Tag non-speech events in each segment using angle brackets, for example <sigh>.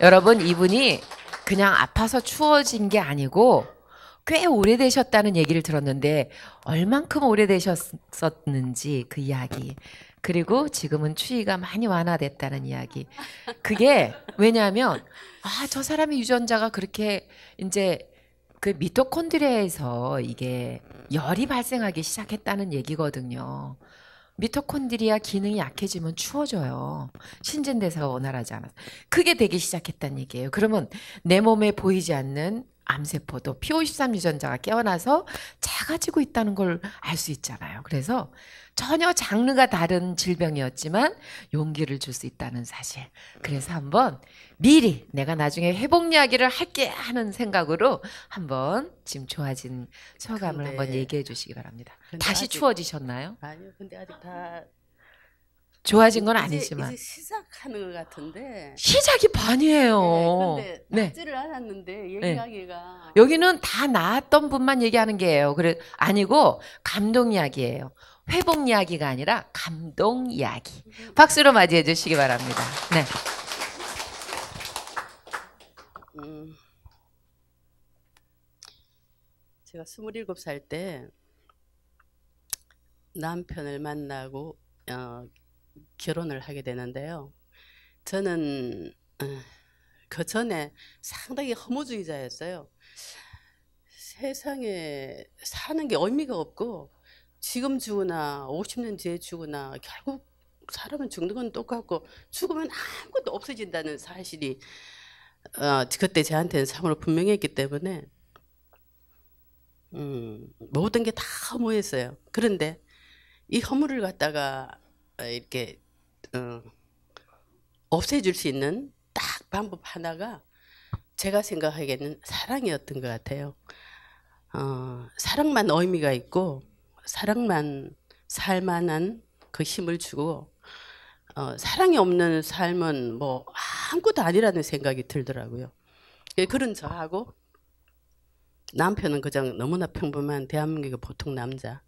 여러분 이분이 그냥 아파서 추워진 게 아니고 꽤 오래되셨다는 얘기를 들었는데 얼만큼 오래되셨었는지 그 이야기 그리고 지금은 추위가 많이 완화됐다는 이야기 그게 왜냐하면 아 저사람이 유전자가 그렇게 이제 그 미토콘드리아에서 이게 열이 발생하기 시작했다는 얘기거든요. 미토콘드리아 기능이 약해지면 추워져요. 신진대사가 원활하지 않아서. 그게 되기 시작했다는 얘기예요. 그러면 내 몸에 보이지 않는 암세포도 p o 십삼 유전자가 깨어나서 작아지고 있다는 걸 알 수 있잖아요. 그래서 전혀 장르가 다른 질병이었지만 용기를 줄 수 있다는 사실. 그래서 한번 미리 내가 나중에 회복 이야기를 할게 하는 생각으로 한번 지금 좋아진 소감을 근데, 한번 얘기해 주시기 바랍니다. 다시 아직, 추워지셨나요? 아니요. 근데 아직 다 좋아진 건 아니지만 이제, 이제 시작하는 것 같은데 시작이 반이에요. 네, 네. 낫지를 네. 않았는데 얘기하기가 네. 여기는 다 나았던 분만 얘기하는 게예요. 그래 아니고 감동 이야기예요. 회복 이야기가 아니라 감동 이야기. 박수로 맞이해 주시기 바랍니다. 네. 음. 제가 27살 때 남편을 만나고 어, 결혼을 하게 되는데요. 저는 어, 그 전에 상당히 허무주의자였어요. 세상에 사는 게 의미가 없고 지금 죽으나 50년 뒤에 죽으나 결국 사람은 죽는 건 똑같고 죽으면 아무것도 없어진다는 사실이 어, 그때 저한테는 참으로 분명했기 때문에 음, 모든 게 다 허무했어요. 그런데 이 허물을 갖다가 이렇게 어, 없애줄 수 있는 딱 방법 하나가 제가 생각하기에는 사랑이었던 것 같아요. 어, 사랑만 의미가 있고 사랑만 살만한 그 힘을 주고 어, 사랑이 없는 삶은 뭐 아무것도 아니라는 생각이 들더라고요. 예, 그런 저하고 남편은 그냥 너무나 평범한 대한민국의 보통 남자.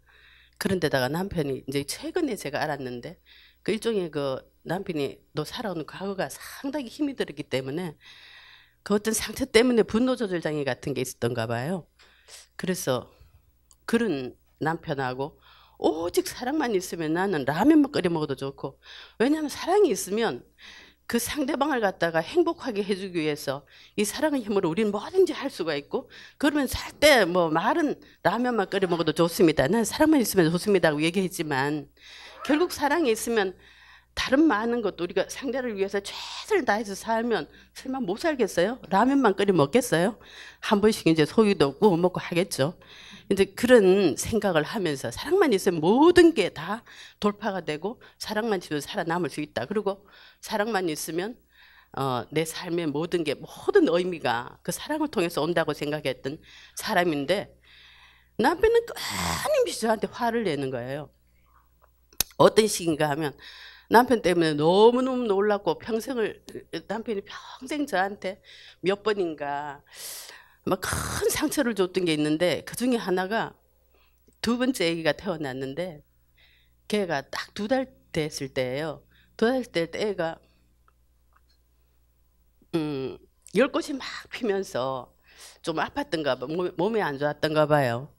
그런데다가 남편이 이제 최근에 제가 알았는데 그 일종의 그 남편이 너살아오 과거가 상당히 힘이 들었기 때문에 그 어떤 상태 때문에 분노 조절 장애 같은 게 있었던가 봐요. 그래서 그런 남편하고 오직 사랑만 있으면 나는 라면만 끓여 먹어도 좋고 왜냐하면 사랑이 있으면 그 상대방을 갖다가 행복하게 해주기 위해서 이 사랑의 힘으로 우리는 뭐든지 할 수가 있고 그러면 살 때 뭐 말은 라면만 끓여 먹어도 좋습니다. 나는 사랑만 있으면 좋습니다고 얘기했지만 결국 사랑이 있으면 다른 많은 것도 우리가 상대를 위해서 최선을 다해서 살면 설마 못 살겠어요? 라면만 끓여 먹겠어요? 한 번씩 이제 소유도 구워 먹고 하겠죠. 이제 그런 생각을 하면서 사랑만 있으면 모든 게 다 돌파가 되고 사랑만 있으면 살아남을 수 있다. 그리고 사랑만 있으면 어, 내 삶의 모든 게 모든 의미가 그 사랑을 통해서 온다고 생각했던 사람인데 남편은 끊임없이 저한테 화를 내는 거예요. 어떤 식인가 하면 남편 때문에 너무너무 놀랐고 평생을 남편이 평생 저한테 몇 번인가 막 큰 상처를 줬던 게 있는데 그 중에 하나가 두 번째 아기가 태어났는데 걔가 딱 두 달 됐을 때예요. 두달때 애가 음, 열꽃이 막 피면서 좀 아팠던가 봐. 몸이 안 좋았던가 봐요.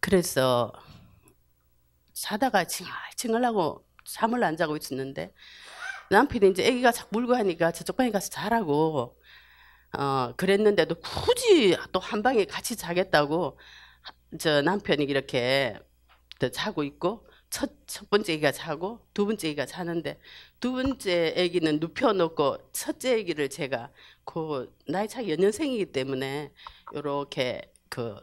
그래서 자다가 칭얼칭얼하고 잠을 안 자고 있었는데 남편이 이제 아기가 자꾸 울고 하니까 저쪽 방에 가서 자라고 어 그랬는데도 굳이 또 한 방에 같이 자겠다고 저 남편이 이렇게 자고 있고 첫, 첫 번째 애기가 자고 두 번째 애기가 자는데 두 번째 애기는 눕혀놓고 첫째 애기를 제가 그 나이 차이 연년생이기 때문에 이렇게 그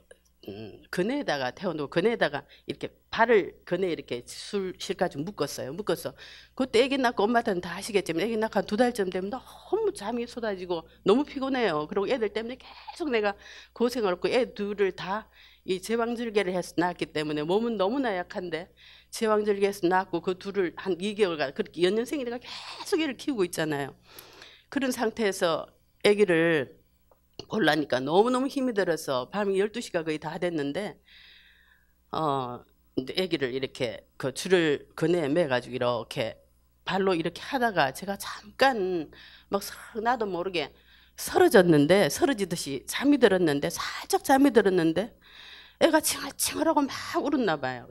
음, 그네에다가 태워놓고 그네에다가 이렇게 발을 그네 에 이렇게 술 실까지 묶었어요. 묶었어. 그때 애기 낳고 엄마들은 다 아시겠지만 애기 낳고 한두 달쯤 되면 너무 잠이 쏟아지고 너무 피곤해요. 그리고 애들 때문에 계속 내가 고생을 했고 애 둘을 다이 제왕절개를 해서 낳았기 때문에 몸은 너무나 약한데 제왕절개해서 낳았고 그 둘을 한 2개월간 그렇게 연년생이니까 계속 애를 키우고 있잖아요. 그런 상태에서 애기를 골라니까 너무너무 힘이 들어서 밤 12시가 거의 다 됐는데 어애기를 이렇게 그 줄을 그네 매가지고 이렇게 발로 이렇게 하다가 제가 잠깐 막 나도 모르게 서러졌는데서러지듯이 잠이 들었는데 살짝 잠이 들었는데 애가 칭얼칭얼하고 막 울었나 봐요.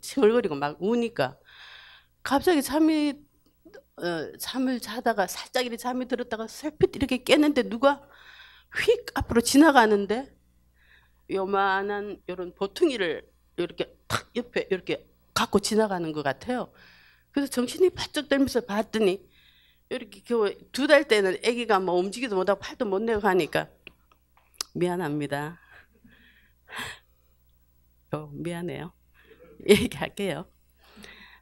칭얼거리고 막 우니까 갑자기 잠이 어, 잠을 자다가 살짝 이렇게 잠이 들었다가 슬피 이렇게 깼는데 누가 휙 앞으로 지나가는데 요만한 이런 보퉁이를 이렇게 탁 옆에 이렇게 갖고 지나가는 것 같아요. 그래서 정신이 바짝 들면서 봤더니 이렇게 겨두달 때는 아기가 뭐 움직이도 못하고 팔도 못 내고 하니까 미안합니다. 어, 미안해요. <laughs> 얘기할게요.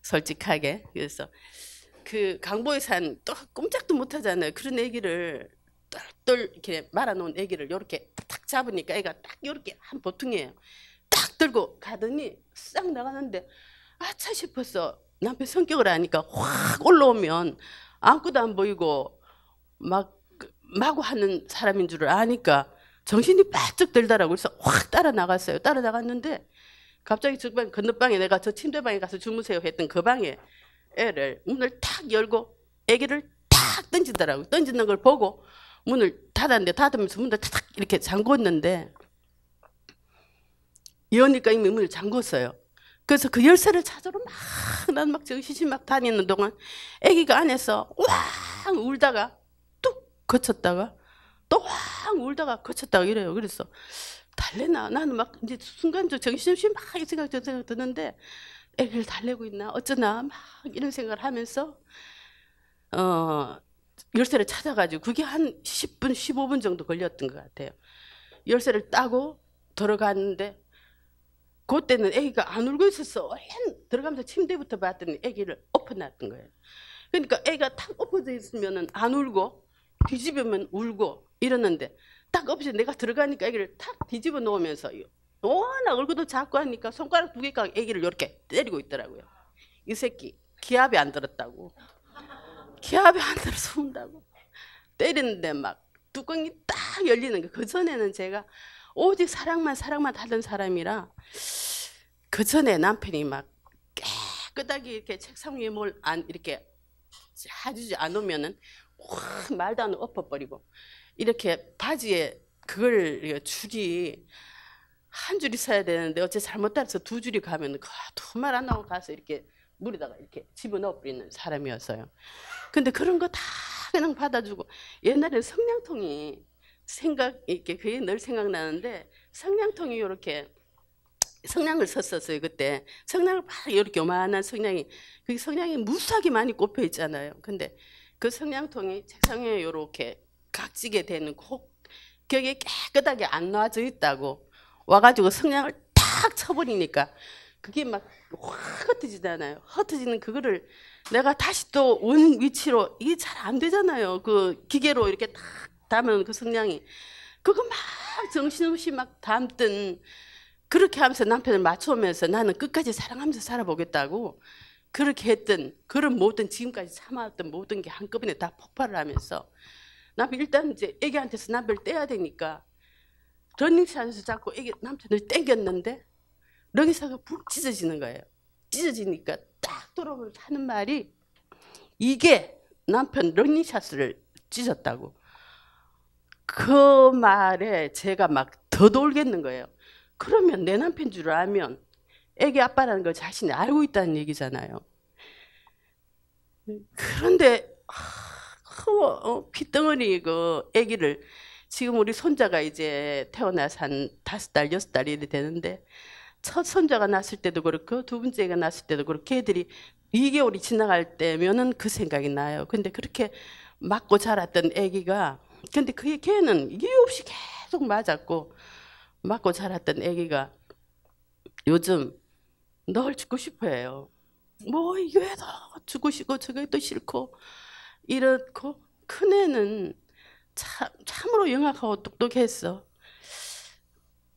솔직하게. 그래서 그 강보의 산또 꼼짝도 못 하잖아요. 그런 얘기를 들 이렇게 말아놓은 애기를 이렇게 탁 잡으니까 애가 딱 이렇게 한 보통이에요. 딱 들고 가더니 싹 나가는데 아차 싶었어. 남편 성격을 아니까 확 올라오면 아무것도 안 보이고 막 그 마구 하는 사람인 줄을 아니까 정신이 바짝 들더라고. 그래서 확 따라 나갔어요. 따라 나갔는데 갑자기 저방 건너방에 내가 저 침대방에 가서 주무세요 했던 그 방에 애를 문을 탁 열고 애기를 탁 던지더라고. 던지는 걸 보고 문을 닫았는데 닫으면서 문을 탁 이렇게 잠궜는데 여니까 이미 문을 잠궜어요. 그래서 그 열쇠를 찾으러 막 난 막 정신이 막 다니는 동안 아기가 안에서 왕 울다가 뚝 거쳤다가 또 왕 울다가 거쳤다가 이래요. 그래서 달래나 나는 막 이제 순간적 정신없이 막 이 생각 저 생각 드는데 애기를 달래고 있나 어쩌나 막 이런 생각을 하면서 어 열쇠를 찾아가지고 그게 한 10분, 15분 정도 걸렸던 것 같아요. 열쇠를 따고 들어갔는데 그때는 아기가 안 울고 있었어. 얼른 들어가면서 침대부터 봤더니 아기를 엎어놨던 거예요. 그러니까 애가 탁 엎어져 있으면 안 울고 뒤집으면 울고 이러는데 딱 엎어져 내가 들어가니까 애기를 탁 뒤집어 놓으면서 워낙 얼굴도 작고 하니까 손가락 두 개가 애기를 이렇게 때리고 있더라고요. 이 새끼 기합이안 들었다고 기합이 한대로 쏜다고 때리는데 막 뚜껑이 딱 열리는 거. 그 전에는 제가 오직 사랑만 사랑만 하던 사람이라 그 전에 남편이 막 깨끗하게 이렇게 책상 위에 뭘 안 이렇게 해주지 않으면은 확 말도 안 엎어버리고 이렇게 바지에 그걸 줄이 한 줄이 사야 되는데 어째 잘못 따라서 두 줄이 가면 그두말 안 나오고 가서 이렇게 물에다가 이렇게 집어넣어 버리는 사람이었어요. 근데 그런 거 다 그냥 받아주고 옛날에 성냥통이 생각 이렇게 그게 늘 생각나는데 성냥통이 이렇게 성냥을 썼었어요 그때 성냥을 막 이렇게 요만한 성냥이 그 성냥이 무수하게 많이 꼽혀 있잖아요. 근데 그 성냥통이 책상 에 이렇게 각지게 되는 그 혹 벽에 깨끗하게 안 놔져 있다고 와가지고 성냥을 탁 쳐버리니까 그게 막 확 흩어지잖아요. 흩어지는 그거를 내가 다시 또 온 위치로 이게 잘 안 되잖아요. 그 기계로 이렇게 딱 담은 그 성냥이 그거 막 정신없이 막 담든 그렇게 하면서 남편을 맞춰오면서 나는 끝까지 사랑하면서 살아보겠다고 그렇게 했던 그런 모든 지금까지 참아왔던 모든 게 한꺼번에 다 폭발을 하면서 남편 일단 이제 애기한테서 남편을 떼야 되니까 러닝샷에서 자꾸 애기 남편을 땡겼는데 렁이사가 푹 찢어지는 거예요. 찢어지니까 딱 돌아보면 하는 말이 이게 남편 런닝샷을 찢었다고. 그 말에 제가 막 더돌겠는 거예요. 그러면 내 남편 줄 알면 애기 아빠라는 걸 자신이 알고 있다는 얘기잖아요. 그런데 아, 어, 그 피덩어리 그애기를 지금 우리 손자가 이제 태어나서 한 다섯 달 여섯 달이 되는데 첫 손자가 났을 때도 그렇고 두 번째가 났을 때도 그렇고 애들이 2개월이 지나갈 때면은 그 생각이 나요. 근데 그렇게 맞고 자랐던 아기가 근데 그게 걔는 이유 없이 계속 맞았고 맞고 자랐던 아기가 요즘 널 죽고 싶어해요. 뭐 이게도 죽고 싶고 저게 또 싫고 이렇고 큰 애는 참 참으로 영악하고 똑똑했어.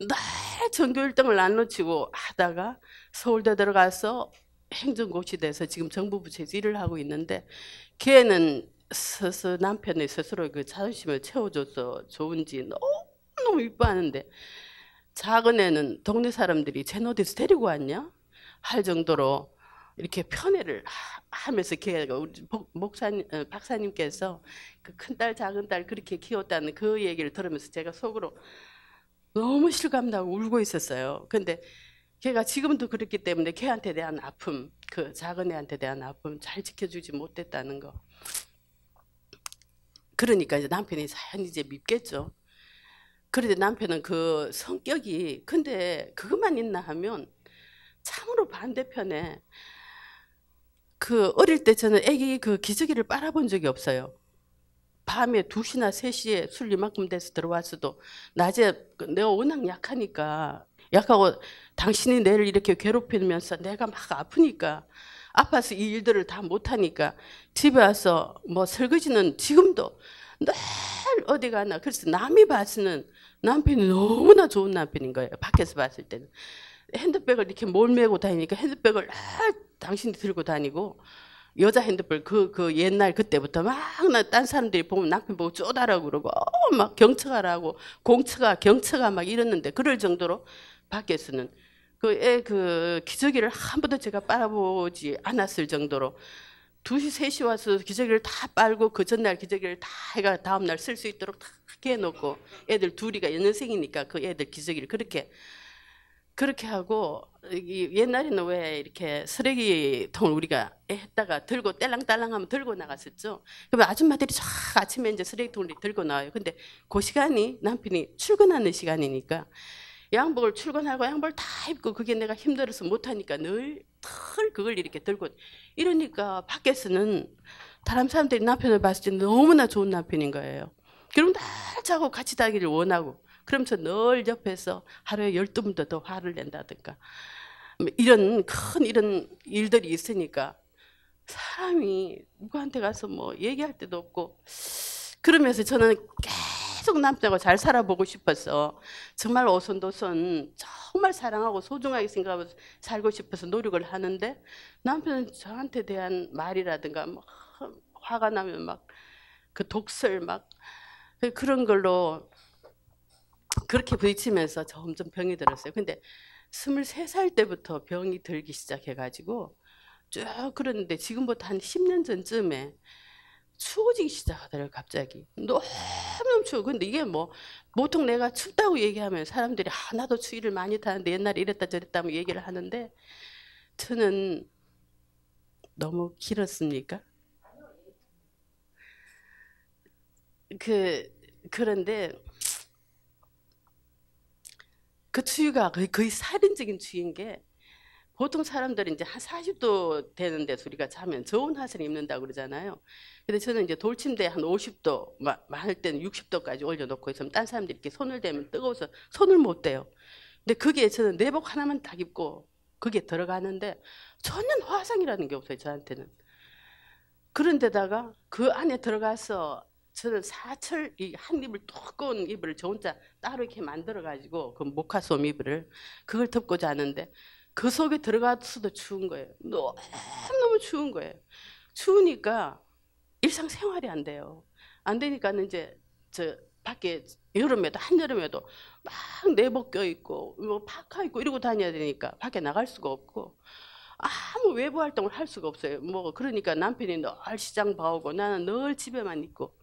늘 전교 1등을 안 놓치고 하다가 서울대 들어가서 행정고시 돼서 지금 정부 부채에서 일을 하고 있는데 걔는 스스 남편이 스스로 그 자존심을 채워줘서 좋은지 너무너무 이뻐하는데 작은 애는 동네 사람들이 쟤는 어디서 데리고 왔냐 할 정도로 이렇게 편애를 하면서 걔가 우리 목사님 어, 박사님께서 그 큰딸 작은 딸 그렇게 키웠다는 그 얘기를 들으면서 제가 속으로 너무 실감나고 울고 있었어요. 근데 걔가 지금도 그렇기 때문에 걔한테 대한 아픔, 그 작은 애한테 대한 아픔 잘 지켜주지 못했다는 거. 그러니까 이제 남편이 사연 이제 밉겠죠. 그런데 남편은 그 성격이 근데 그것만 있나 하면 참으로 반대편에 그 어릴 때 저는 애기 그 기저귀를 빨아본 적이 없어요. 밤에 2시나 3시에 술 이만큼 돼서 들어왔어도 낮에 그 내가 워낙 약하니까 약하고 당신이 내를 이렇게 괴롭히면서 내가 막 아프니까 아파서 이 일들을 다 못하니까 집에 와서 뭐 설거지는 지금도 늘 어디 가나 그래서 남이 봐서는 남편이 너무나 좋은 남편인 거예요 밖에서 봤을 때는 핸드백을 이렇게 몰매고 다니니까 핸드백을 당신이 들고 다니고 여자 핸드폰 그, 그 옛날 그때부터 막나딴 사람들이 보면 남편 보고 쪼다라고 그러고 어, 막 경처가라고 공처가 경처가 막 이랬는데 그럴 정도로 밖에서는 그 애그 그 기저귀를 한 번도 제가 빨아보지 않았을 정도로 2시 3시 와서 기저귀를 다 빨고 그 전날 기저귀를 다 해가 다음날 쓸 수 있도록 다 해놓고 애들 둘이가 연년생이니까 그 애들 기저귀를 그렇게 그렇게 하고 옛날에는 왜 이렇게 쓰레기통을 우리가 했다가 들고 딸랑딸랑하면 들고 나갔었죠. 그러면 아줌마들이 쫙 아침에 이제 쓰레기통을 들고 나와요. 근데 그 시간이 남편이 출근하는 시간이니까 양복을 출근하고 양복을 다 입고 그게 내가 힘들어서 못하니까 늘 털 그걸 이렇게 들고 이러니까 밖에서는 다른 사람들이 남편을 봤을 때 너무나 좋은 남편인 거예요. 그럼 날 자고 같이 다기를 원하고 그러면서늘 옆에서 하루에 열두 번도 더 화를 낸다든가 뭐 이런 큰 이런 일들이 있으니까 사람이 누구한테 가서 뭐 얘기할 데도 없고 그러면서 저는 계속 남편하고 잘 살아보고 싶어서 정말 오손도손 정말 사랑하고 소중하게 생각하고 살고 싶어서 노력을 하는데 남편은 저한테 대한 말이라든가 뭐 화가 나면 막 그 독설 막 그런 걸로 그렇게 부딪히면서 점점 병이 들었어요. 근데 23살 때부터 병이 들기 시작해가지고 쭉 그러는데 지금부터 한 10년 전쯤에 추워지기 시작하더라고 갑자기. 너무너무 추워. 근데 이게 뭐, 보통 내가 춥다고 얘기하면 사람들이 아, 나도 추위를 많이 타는데 옛날에 이랬다 저랬다 뭐 얘기를 하는데 저는 너무 길었습니까? 그, 그런데 그 추위가 거의, 거의 살인적인 추위인 게 보통 사람들이 이제 한 40도 되는데 우리가 자면 저온 하선을 입는다고 그러잖아요. 근데 저는 이제 돌침대 한 50도, 막, 많을 때는 60도까지 올려놓고 있으면 딴 사람들이 이렇게 손을 대면 뜨거워서 손을 못 대요. 근데 그게 저는 내복 하나만 딱 입고 그게 들어가는데 전혀 화상이라는 게 없어요, 저한테는. 그런데다가 그 안에 들어가서 저는 사철 이한 입을 두꺼운 이불을 저 혼자 따로 이렇게 만들어 가지고 그 모카솜 이불을 그걸 덮고자 는데그 속에 들어가서도 추운 거예요. 너무 너무 추운 거예요. 추우니까 일상 생활이 안 돼요. 안 되니까 이제 저 밖에 여름에도 한여름에도 막 내복 껴 있고 뭐 파카 입고 이러고 다녀야 되니까 밖에 나갈 수가 없고 아무 외부 활동을 할 수가 없어요. 뭐 그러니까 남편이 늘 시장 봐오고 나는 늘 집에만 있고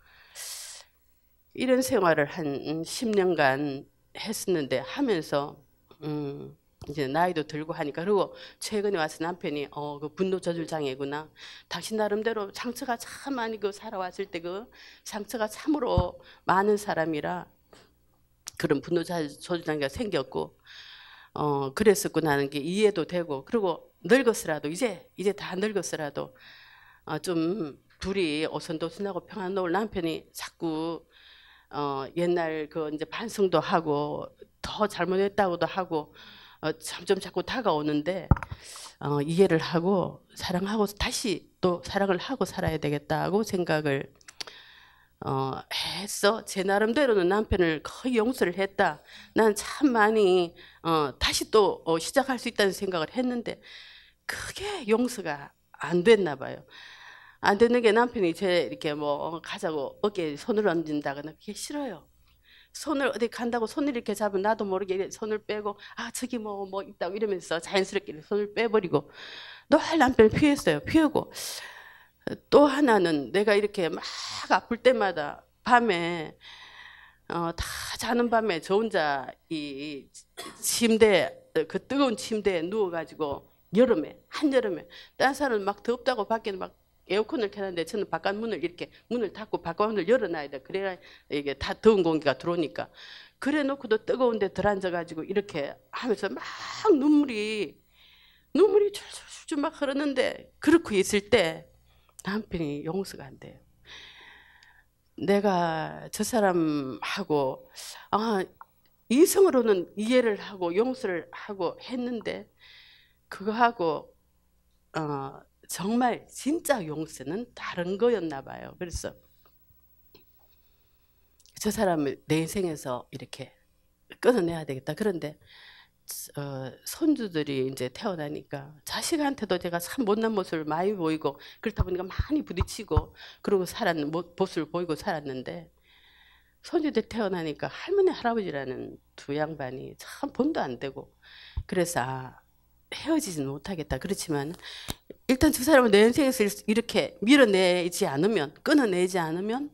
이런 생활을 한 10년간 음, 했었는데 하면서 음, 이제 나이도 들고 하니까 그리고 최근에 와서 남편이 어 그 분노 저절 장애구나 당신 나름대로 상처가 참 많이 그 살아왔을 때 그 상처가 참으로 많은 사람이라 그런 분노 저절 장애가 생겼고 어 그랬었구나 하는 게 이해도 되고 그리고 늙었으라도 이제 이제 다 늙었으라도 어좀 둘이 오선도순하고 평안놓을 남편이 자꾸 어, 옛날 그 이제 반성도 하고 더 잘못했다고도 하고 어, 점점 자꾸 다가오는데 어, 이해를 하고 사랑하고 다시 또 사랑을 하고 살아야 되겠다고 생각을 어, 했어. 제 나름대로는 남편을 거의 용서를 했다. 난 참 많이 어, 다시 또 어, 시작할 수 있다는 생각을 했는데 그게 용서가 안 됐나 봐요. 안 되는 게 남편이 제 이렇게 뭐 가자고 어깨에 손을 얹는다거나 그게 싫어요. 손을 어디 간다고 손을 이렇게 잡으면 나도 모르게 손을 빼고 아 저기 뭐뭐 뭐 있다고 이러면서 자연스럽게 손을 빼버리고 늘 남편을 피했어요. 피우고또 하나는 내가 이렇게 막 아플 때마다 밤에 어, 다 자는 밤에 저 혼자 이 침대 그 뜨거운 침대에 누워가지고 여름에 한여름에 딴 사람은 막 덥다고 밖에 는막 에어컨을 켜는데 저는 바깥 문을 이렇게 문을 닫고 바깥 문을 열어놔야 돼. 그래야 이게 다 더운 공기가 들어오니까. 그래 놓고도 뜨거운데 들어 앉아가지고 이렇게 하면서 막 눈물이 눈물이 줄줄줄 막 흐르는데 그렇고 있을 때 남편이 용서가 안 돼요. 내가 저 사람하고 아 이성으로는 이해를 하고 용서를 하고 했는데 그거하고 어 정말 진짜 용서는 다른 거였나 봐요. 그래서 저 사람을 내 인생에서 이렇게 끊어내야 되겠다. 그런데 어, 손주들이 이제 태어나니까 자식한테도 제가 참 못난 모습을 많이 보이고 그렇다 보니까 많이 부딪히고 그러고 살았는 모습을 보이고 살았는데 손주들 태어나니까 할머니 할아버지라는 두 양반이 참 본도 안 되고 그래서 아, 헤어지지는 못하겠다. 그렇지만 일단 저 사람은 내 인생에서 이렇게 밀어내지 않으면 끊어내지 않으면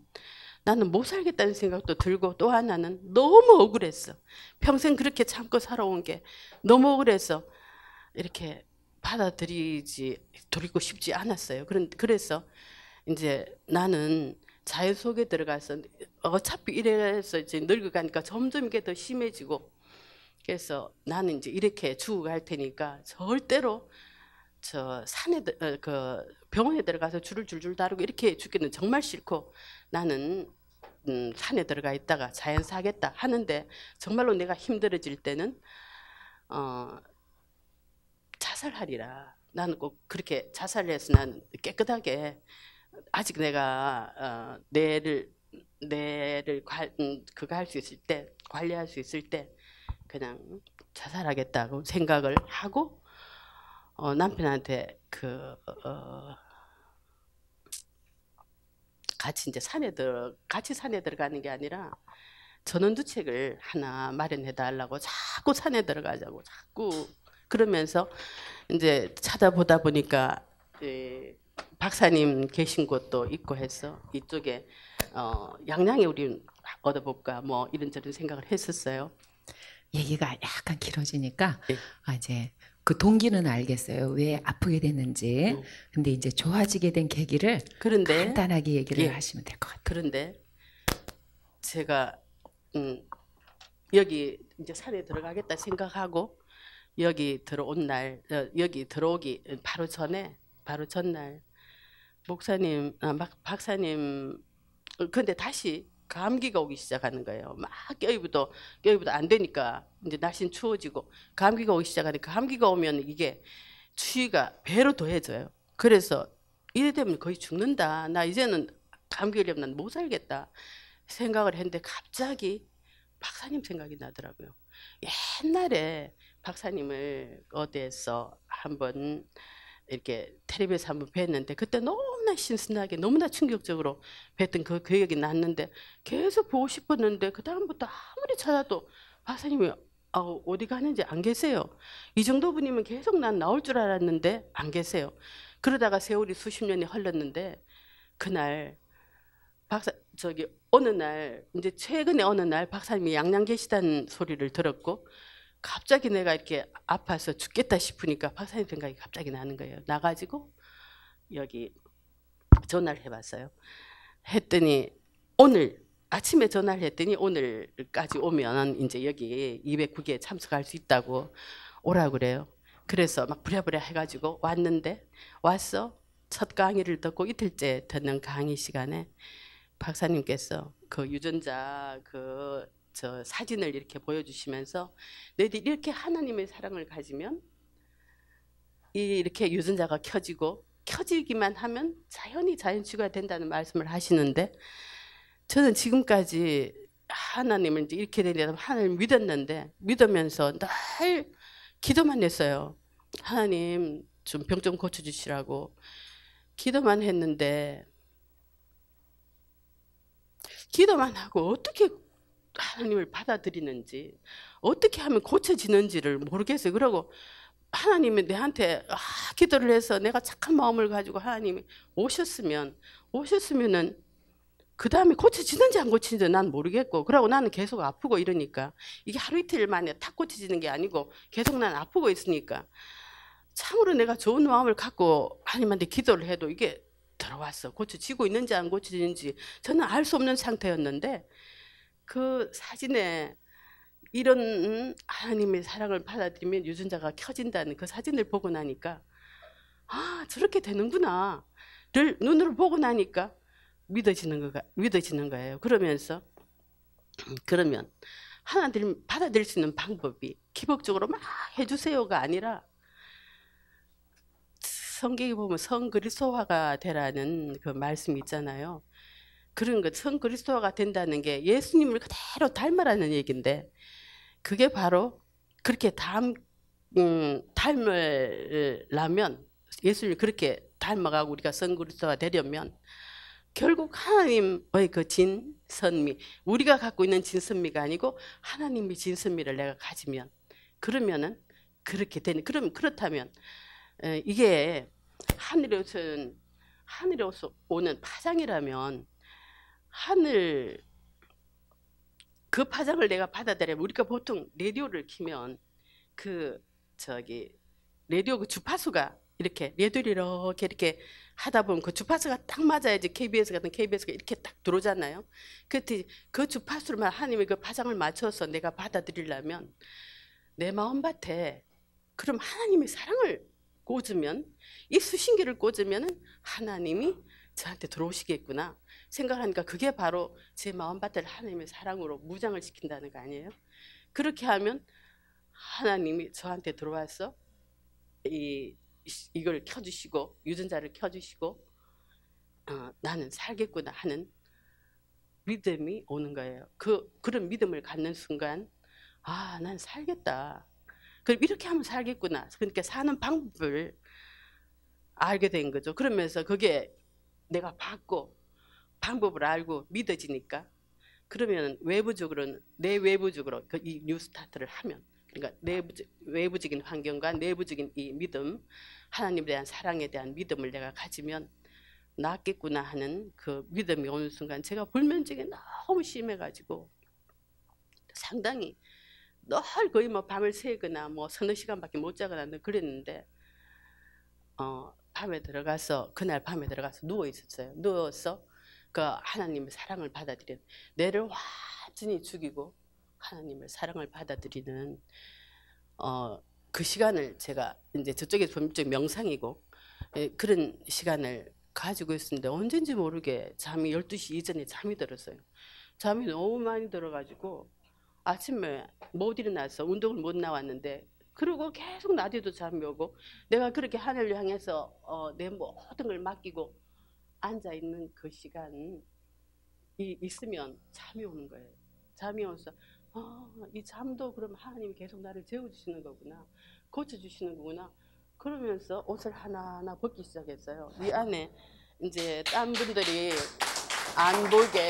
나는 못 살겠다는 생각도 들고 또 하나는 너무 억울했어. 평생 그렇게 참고 살아온 게 너무 억울해서 이렇게 받아들이지 돌리고 싶지 않았어요. 그런 그래서 이제 나는 자연 속에 들어가서 어차피 이래서 이제 늙어가니까 점점 이게 더 심해지고 그래서 나는 이제 이렇게 죽어갈 테니까 절대로 저 산에 어, 그 병원에 들어가서 줄을 줄줄 다루고 이렇게 죽기는 정말 싫고 나는 음, 산에 들어가 있다가 자연사 하겠다 하는데 정말로 내가 힘들어질 때는 어, 자살하리라 나는 꼭 그렇게 자살해서 나는 깨끗하게 아직 내가 어, 뇌를 뇌를 관, 음, 그거 할수 있을 때 관리할 수 있을 때 그냥 자살하겠다고 생각을 하고 어, 남편한테 그 어, 어 같이 이제 산에 들어 같이 산에 들어가는 게 아니라 전원주책을 하나 마련해 달라고 자꾸 산에 들어가자고 자꾸 그러면서 이제 찾아보다 보니까 예, 박사님 계신 곳도 있고 해서 이쪽에 어, 양양에 우리 얻어볼까 뭐 이런저런 생각을 했었어요. 얘기가 약간 길어지니까 네. 아, 이제 그 동기는 알겠어요. 왜 아프게 됐는지. 음. 근데 이제 좋아지게 된 계기를 그런데, 간단하게 얘기를 예. 하시면 될 것 같아요. 그런데 제가 음, 여기 이제 산에 들어가겠다 생각하고 여기 들어온 날 어, 여기 들어오기 바로 전에 바로 전날 목사님 아, 박사님 어, 근데 다시 감기가 오기 시작하는 거예요. 막 껴입어도 껴입어도 안 되니까 이제 날씨는 추워지고 감기가 오기 시작하니까 감기가 오면 이게 추위가 배로 더해져요. 그래서 이래 되면 거의 죽는다. 나 이제는 감기 걸리면 난못 살겠다 생각을 했는데 갑자기 박사님 생각이 나더라고요. 옛날에 박사님을 어디에서 한번 이렇게 텔레비에서 한번 뵀는데 그때 너무 너무나 신선하게 너무나 충격적으로 뵀던 그 기억이 났는데 계속 보고 싶었는데 그 다음부터 아무리 찾아도 박사님이 어, 어디 가는지 안 계세요. 이 정도 분이면 계속 난 나올 줄 알았는데 안 계세요. 그러다가 세월이 수십 년이 흘렀는데 그날 박사 저기 어느 날 이제 최근에 어느 날 박사님이 양양 계시다는 소리를 들었고 갑자기 내가 이렇게 아파서 죽겠다 싶으니까 박사님 생각이 갑자기 나는 거예요. 나가지고 여기 전화를 해봤어요. 했더니 오늘 아침에 전화를 했더니 오늘까지 오면 이제 여기 209개 참석할 수 있다고 오라 그래요. 그래서 막 부랴부랴 해가지고 왔는데 왔어. 첫 강의를 듣고 이틀째 듣는 강의 시간에 박사님께서 그 유전자 그 저 사진을 이렇게 보여주시면서 너희들 이렇게 하나님의 사랑을 가지면 이렇게 유전자가 켜지고 켜지기만 하면 자연히 자연치가 된다는 말씀을 하시는데 저는 지금까지 하나님을 이제 이렇게 되려면 하나님 믿었는데 믿으면서 늘 기도만 했어요. 하나님 좀 병 좀 고쳐주시라고 기도만 했는데 기도만 하고 어떻게 하나님을 받아들이는지 어떻게 하면 고쳐지는지를 모르겠어요. 그러고 하나님이 내한테 아, 기도를 해서 내가 착한 마음을 가지고 하나님이 오셨으면 오셨으면은 그 다음에 고쳐지는지 안 고치는지 난 모르겠고 그러고 나는 계속 아프고 이러니까 이게 하루 이틀 만에 탁 고쳐지는 게 아니고 계속 난 아프고 있으니까 참으로 내가 좋은 마음을 갖고 하나님한테 기도를 해도 이게 들어왔어 고쳐지고 있는지 안 고쳐지는지 저는 알 수 없는 상태였는데 그 사진에 이런 하나님의 사랑을 받아들이면 유전자가 켜진다는 그 사진을 보고 나니까 아 저렇게 되는구나를 눈으로 보고 나니까 믿어지는 거가 믿어지는 거예요. 그러면서 그러면 하나님 받아들일 수 있는 방법이 기복적으로 막 해주세요가 아니라 성경에 보면 성 그리스도화가 되라는 그 말씀이 있잖아요. 그런 것, 성 그리스도화가 된다는 게 예수님을 그대로 닮아라는 얘기인데 그게 바로 그렇게 닮, 음, 닮을라면 예수님 그렇게 닮아가고 우리가 선그리스도가 되려면 결국 하나님의 그 진선미 우리가 갖고 있는 진선미가 아니고 하나님의 진선미를 내가 가지면 그러면은 그렇게 되는 그럼 그렇다면 에, 이게 하늘에서 하늘에서 오는 파장이라면 하늘 그 파장을 내가 받아들여 우리가 보통 라디오를 키면 그 저기 라디오 그 주파수가 이렇게 레디오를 이렇게 이렇게 하다 보면 그 주파수가 딱 맞아야지 KBS 같은 KBS가 이렇게 딱 들어오잖아요. 그때 그 주파수만 하나님의 그 파장을 맞춰서 내가 받아들이려면 내 마음밭에 그럼 하나님의 사랑을 꽂으면 이 수신기를 꽂으면 하나님이 저한테 들어오시겠구나. 생각하니까 그게 바로 제 마음밭을 하나님의 사랑으로 무장을 시킨다는 거 아니에요? 그렇게 하면 하나님이 저한테 들어와서 이 이걸 켜주시고 유전자를 켜주시고 어, 나는 살겠구나 하는 믿음이 오는 거예요. 그 그런 믿음을 갖는 순간 아난 살겠다. 그럼 이렇게 하면 살겠구나. 그러니까 사는 방법을 알게 된 거죠. 그러면서 그게 내가 받고 방법을 알고 믿어지니까 그러면 외부적으로는 내 외부적으로 그 이 뉴스타트를 하면 그러니까 내부적, 외부적인 환경과 내부적인 이 믿음 하나님에 대한 사랑에 대한 믿음을 내가 가지면 낫겠구나 하는 그 믿음이 오는 순간 제가 불면증이 너무 심해가지고 상당히 널 거의 뭐 밤을 새거나 뭐 서너 시간밖에 못 자거나 그랬는데 어 밤에 들어가서 그날 밤에 들어가서 누워 있었어요. 누워서 그 하나님의 사랑을 받아들이는 내를 완전히 죽이고 하나님의 사랑을 받아들이는 어, 그 시간을 제가 이제 저쪽에 범적 명상이고 예, 그런 시간을 가지고 있었는데 언젠지 모르게 잠이 12시 이전에 잠이 들었어요. 잠이 너무 많이 들어가지고 아침에 못 일어나서 운동을 못 나왔는데 그리고 계속 낮에도 잠이 오고 내가 그렇게 하늘을 향해서 어, 내 모든 걸 맡기고 앉아 있는 그 시간이 있으면 잠이 오는 거예요. 잠이 와서 아, 이 잠도 그럼 하나님이 계속 나를 재워주시는 거구나. 고쳐주시는 거구나. 그러면서 옷을 하나하나 벗기 시작했어요. 이 안에 이제 딴 분들이 안 보게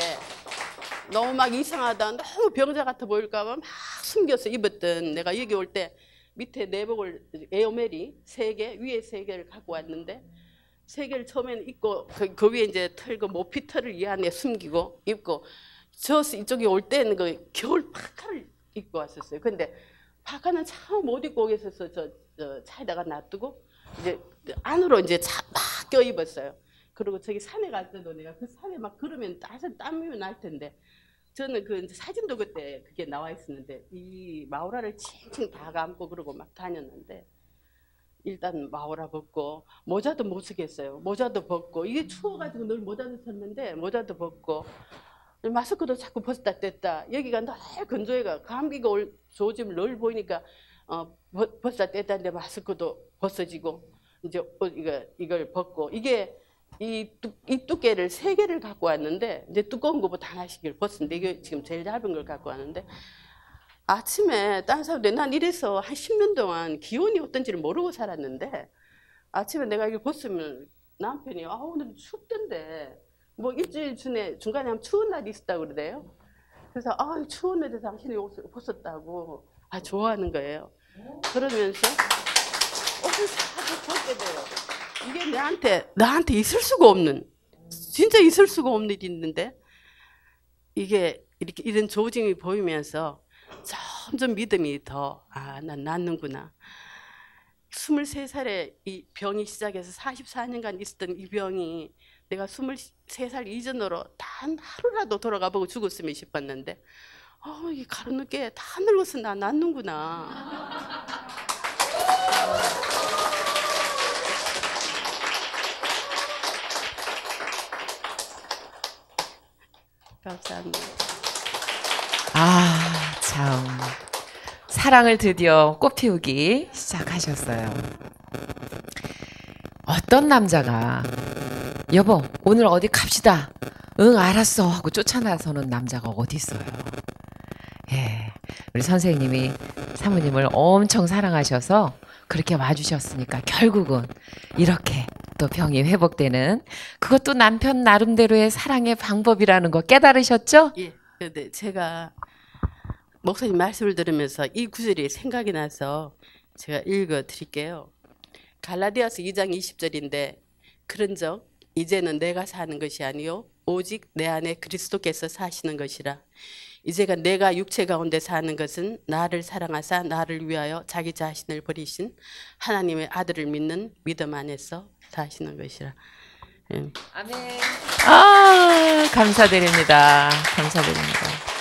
너무 막 이상하다. 너무 병자 같아 보일까봐 막 숨겨서 입었던 내가 여기 올 때 밑에 내복을 에어멜이 세 개, 위에 세 개를 갖고 왔는데 세 개를 처음에는 입고 거, 그, 그 위에 이제 털고 그 모피털을 이 안에 숨기고 입고 저 이쪽에 올 때는 그 겨울 파카를 입고 왔었어요. 근데 파카는 참 못 입고 오겠어서 저, 저 차에다가 놔두고 이제 안으로 이제 막 껴입었어요. 그리고 저기 산에 갔 때도 내가 그 산에 막 걸으면 따서 땀이 날 텐데 저는 그 이제 사진도 그때 그게 나와 있었는데 이 마우라를 칭칭 다 감고 그러고 막 다녔는데 일단 마오라 뭐 벗고 모자도 못 쓰겠어요. 모자도 벗고 이게 추워가지고 늘 모자도 썼는데 모자도 벗고 마스크도 자꾸 벗었다 뗐다 여기가 늘 건조해가 감기가 올 조짐 을늘 보이니까 어, 벗었다 뗐다는데 마스크도 벗어지고 이제 이거 이걸 벗고 이게 이, 이 두께를 세 개를 갖고 왔는데 이제 두꺼운 거부터 하나씩을 벗었는데 이게 지금 제일 얇은 걸 갖고 왔는데 아침에 다른 사람들 난 이래서 한 10년 동안 기온이 어떤지를 모르고 살았는데 아침에 내가 이게 벗으면 남편이 아 오늘 춥던데 뭐 일주일 전에 중간에 한 추운 날이 있었다고 그러대요. 그래서 아 추운데 날 당신이 옷을 벗었다고 아 좋아하는 거예요. 그러면서 옷을 사서 벗게 돼요. 이게 내한테 나한테 있을 수가 없는 진짜 있을 수가 없는 일이 있는데 이게 이렇게 이런 조짐이 보이면서 점점 믿음이 더, 아, 난 낫는구나. 23살에 이 병이 시작해서 44년간 있었던 이 병이 내가 23살 이전으로 단 하루라도 돌아가 보고 죽었으면 싶었는데, 어, 이 가로늦게 다 늙어서 나 낫는구나. 감사합니다. 아. 아 사랑을 드디어 꽃피우기 시작하셨어요. 어떤 남자가 여보 오늘 어디 갑시다. 응 알았어 하고 쫓아나서는 남자가 어디 있어요. 예, 우리 선생님이 사모님을 엄청 사랑하셔서 그렇게 와주셨으니까 결국은 이렇게 또 병이 회복되는 그것도 남편 나름대로의 사랑의 방법이라는 거 깨달으셨죠? 예. 네, 네. 제가 목사님 말씀을 들으면서 이 구절이 생각이 나서 제가 읽어 드릴게요. 갈라디아서 2장 20절인데 그런즉 이제는 내가 사는 것이 아니요 오직 내 안에 그리스도께서 사시는 것이라 이제가 내가 육체 가운데 사는 것은 나를 사랑하사 나를 위하여 자기 자신을 버리신 하나님의 아들을 믿는 믿음 안에서 사시는 것이라 예. 아멘. 아 감사드립니다. 감사드립니다.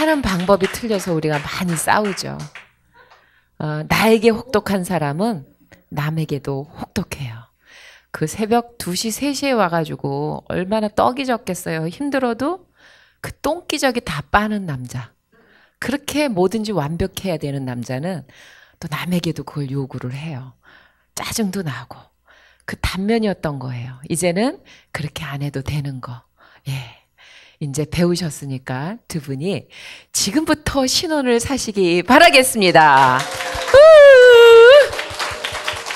사는 방법이 틀려서 우리가 많이 싸우죠. 어, 나에게 혹독한 사람은 남에게도 혹독해요. 그 새벽 2시, 3시에 와가지고 얼마나 떡이 적겠어요 힘들어도 그 똥기저귀 다 빠는 남자. 그렇게 뭐든지 완벽해야 되는 남자는 또 남에게도 그걸 요구를 해요. 짜증도 나고. 그 단면이었던 거예요. 이제는 그렇게 안 해도 되는 거. 예. 이제 배우셨으니까 두 분이 지금부터 신혼을 사시기 바라겠습니다.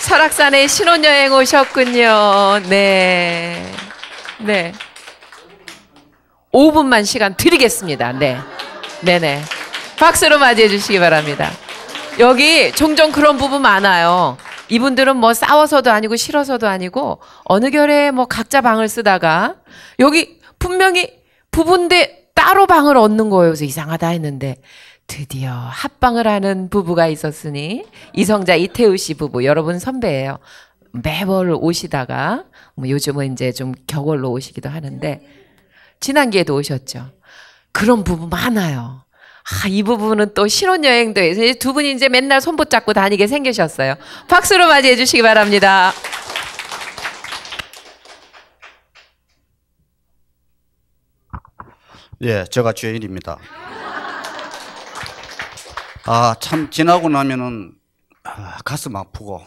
설악산에 신혼여행 오셨군요. 네. 네. 5분만 시간 드리겠습니다. 네. 네네. 박수로 맞이해 주시기 바랍니다. 여기 종종 그런 부분 많아요. 이분들은 뭐 싸워서도 아니고 싫어서도 아니고 어느 결에 뭐 각자 방을 쓰다가 여기 분명히 부부인데 따로 방을 얻는 거예요. 그래서 이상하다 했는데 드디어 합방을 하는 부부가 있었으니 이성자 이태우 씨 부부 여러분 선배예요. 매월 오시다가 뭐 요즘은 이제 좀 격월로 오시기도 하는데 지난기에도 오셨죠. 그런 부부 많아요. 아, 이 부분은 또 신혼여행도 해서 두 분이 이제 맨날 손붙잡고 다니게 생기셨어요. 박수로 맞이해 주시기 바랍니다. 예, 제가 죄인입니다. 아, 참, 지나고 나면은, 아, 가슴 아프고,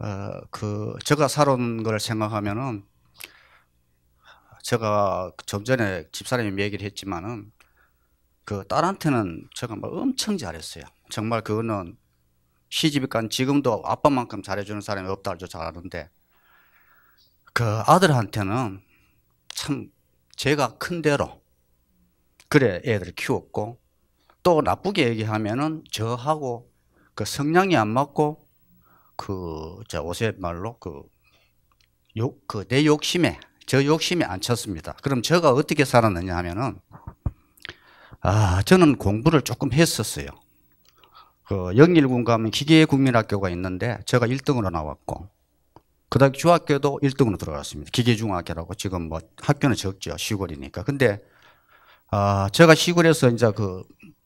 어, 그, 제가 살아걸 생각하면은, 제가 좀 전에 집사람이 얘기를 했지만은, 그 딸한테는 제가 막 엄청 잘했어요. 정말 그거는 시집 간 지금도 아빠만큼 잘해주는 사람이 없다 알죠. 잘하는데, 그 아들한테는 참 제가 큰 대로 그래 애들 키웠고 또 나쁘게 얘기하면은 저하고 그 성향이 안 맞고 그자 옷의 말로 그 욕 그 내 욕심에 저 욕심에 안 찼습니다. 그럼 저가 어떻게 살았느냐 하면은 아 저는 공부를 조금 했었어요. 그 영일군 가면 기계국민학교가 있는데 제가 1등으로 나왔고 그다음 중학교도 1등으로 들어갔습니다. 기계중학교라고 지금 뭐 학교는 적죠. 시골이니까. 근데 아, 제가 시골에서 이제 그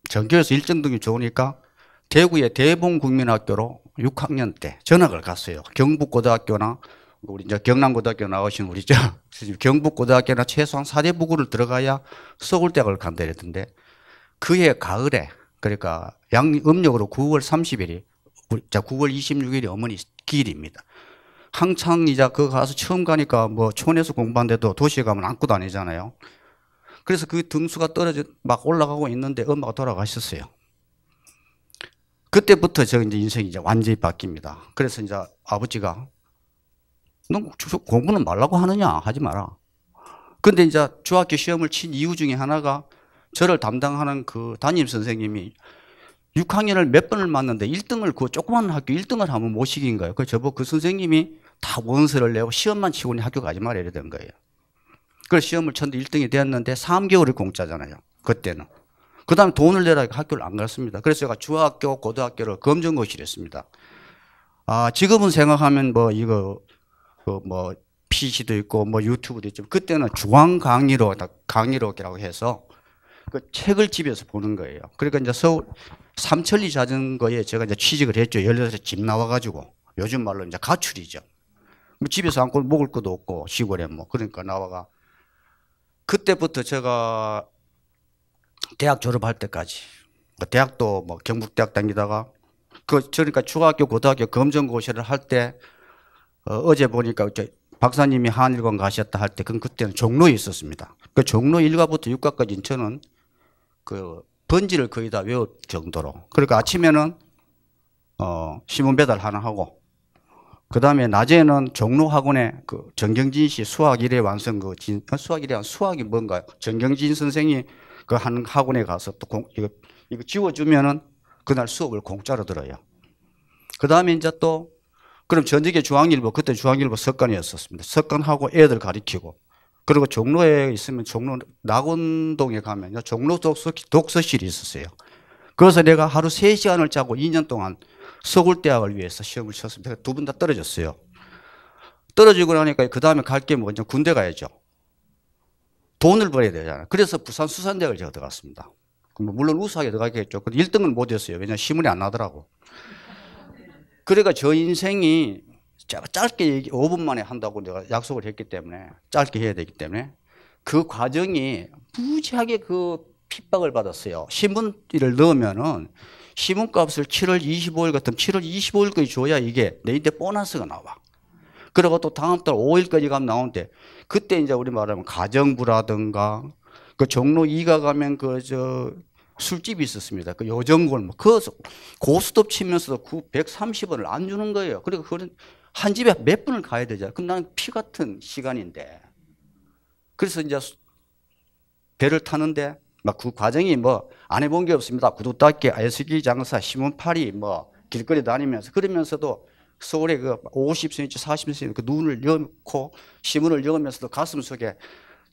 전교에서 1등 등이 좋으니까 대구의 대봉국민학교로 6학년 때 전학을 갔어요. 경북고등학교나 우리 이제 경남고등학교 나오신 우리 저 <laughs> 경북고등학교나 최소한 사대부고를 들어가야 서울대학을 간다 이랬던데 그해 가을에 그러니까 양 음력으로 9월 30일이 자 9월 26일이 어머니 기일입니다. 항창이자 그 가서 처음 가니까 뭐 촌에서 공부한데도 도시에 가면 안고 다니잖아요. 그래서 그 등수가 떨어져 막 올라가고 있는데 엄마가 돌아가셨어요. 그때부터 저 이제 인생이 이제 완전히 바뀝니다. 그래서 이제 아버지가 넌 공부는 말라고 하느냐 하지 마라. 근데 이제 중학교 시험을 친 이유 중에 하나가 저를 담당하는 그 담임 선생님이 6학년을 몇 번을 맞는데 1등을 그 조그만 학교 1등을 하면 모시기인가요? 그 저보고 그 선생님이 다 원서를 내고 시험만 치고 학교 가지 말아 이래 된 거예요. 그걸 시험을 쳤는데 1등이 되었는데 3개월이 공짜잖아요. 그때는. 그 다음에 돈을 내라 학교를 안 갔습니다. 그래서 제가 중학교, 고등학교를 검정고시를 했습니다. 아, 지금은 생각하면 뭐 이거, 그 뭐, PC도 있고 뭐 유튜브도 있지만 그때는 중앙 강의로, 강의록라고 해서 그 책을 집에서 보는 거예요. 그러니까 이제 서울, 삼천리 자전거에 제가 이제 취직을 했죠. 18살 집 나와가지고. 요즘 말로 이제 가출이죠. 뭐 집에서 안고 먹을 것도 없고 시골에 뭐 그러니까 나와가 그때부터 제가 대학 졸업할 때까지 뭐 대학도 뭐 경북대학 다니다가 그 그러니까 중학교 고등학교 검정고시를 할 때 어, 제 보니까 저 박사님이 한일관 가셨다 할 때 그건 그때는 종로에 있었습니다. 그 종로 1과부터 6과까지 저는 그 번지를 거의 다 외울 정도로 그러니까 아침에는 어 신문 배달 하나 하고 그 다음에 낮에는 종로학원에 그 정경진 씨 수학 일회 완성 그 진, 어, 수학 일회 수학이 뭔가요? 정경진 선생이 그 한 학원에 가서 또 공, 이거, 이거 지워주면은 그날 수업을 공짜로 들어요. 그 다음에 이제 또 그럼 전직에 중앙일보 그때 중앙일보 석관이었었습니다. 석관하고 애들 가리키고 그리고 종로에 있으면 종로 낙원동에 가면 종로 독서, 독서실이 있었어요. 그래서 내가 하루 세시간을 자고 2년 동안 서울 대학을 위해서 시험을 쳤습니다. 그러니까 두분 다 떨어졌어요. 떨어지고 나니까 그 다음에 갈게 먼저 군대 가야죠. 돈을 벌어야 되잖아요. 그래서 부산 수산대학을 제가 들어갔습니다. 뭐 물론 우수하게 들어가겠죠. 근데 1등은 못했어요. 왜냐 시문이 안 나더라고. 그러니까 저 인생이 짧게 얘기, 5분 만에 한다고 내가 약속을 했기 때문에 짧게 해야 되기 때문에 그 과정이 무지하게 그 핍박을 받았어요. 신문지를 넣으면은 시문값을 7월 25일 같으면 7월 25일까지 줘야 이게 내인데 보너스가 나와. 그리고 또 다음 달 5일까지 가면 나오는데 그때 이제 우리 말하면 가정부라든가 그 종로 2가 가면 그 저 술집이 있었습니다. 그 요정골목. 그 고스톱 치면서도 그 130원을 안 주는 거예요. 그리고 그런 한 집에 몇 분을 가야 되잖아요. 그럼 나는 피 같은 시간인데. 그래서 이제 배를 타는데 막그 과정이 뭐 안 해본 게 없습니다. 구두 닦기, 애쓰기 장사, 시문팔이뭐 길거리 다니면서 그러면서도 서울에 그 50cm, 40cm 그 눈을 열고 신문을 열으면서도 가슴 속에